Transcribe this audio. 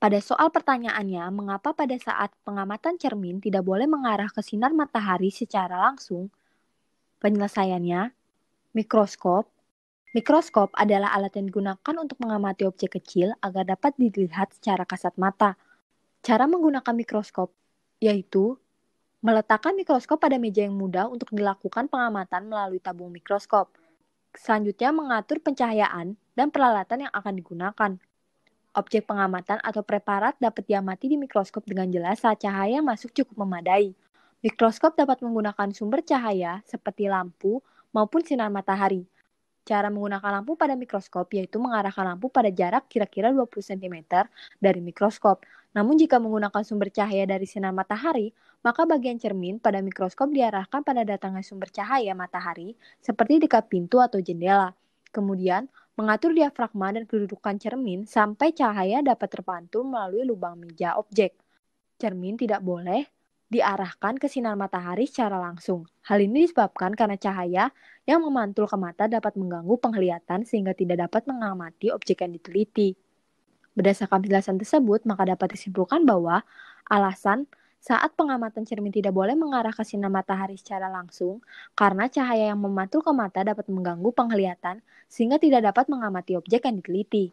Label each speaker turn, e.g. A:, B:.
A: Pada soal pertanyaannya, mengapa pada saat pengamatan cermin tidak boleh mengarah ke sinar matahari secara langsung? Penyelesaiannya, mikroskop. Mikroskop adalah alat yang digunakan untuk mengamati objek kecil agar dapat dilihat secara kasat mata. Cara menggunakan mikroskop yaitu meletakkan mikroskop pada meja yang mudah untuk dilakukan pengamatan melalui tabung mikroskop. Selanjutnya mengatur pencahayaan dan peralatan yang akan digunakan. Objek pengamatan atau preparat dapat diamati di mikroskop dengan jelas saat cahaya masuk cukup memadai. Mikroskop dapat menggunakan sumber cahaya seperti lampu maupun sinar matahari. Cara menggunakan lampu pada mikroskop yaitu mengarahkan lampu pada jarak kira-kira 20 cm dari mikroskop. Namun jika menggunakan sumber cahaya dari sinar matahari, maka bagian cermin pada mikroskop diarahkan pada datangnya sumber cahaya matahari seperti dekat pintu atau jendela. Kemudian, mengatur diafragma dan kedudukan cermin sampai cahaya dapat terpantul melalui lubang meja objek. Cermin tidak boleh diarahkan ke sinar matahari secara langsung. Hal ini disebabkan karena cahaya yang memantul ke mata dapat mengganggu penglihatan sehingga tidak dapat mengamati objek yang diteliti. Berdasarkan penjelasan tersebut, maka dapat disimpulkan bahwa alasan saat pengamatan cermin tidak boleh mengarah ke sinar matahari secara langsung karena cahaya yang memantul ke mata dapat mengganggu penglihatan sehingga tidak dapat mengamati objek yang diteliti.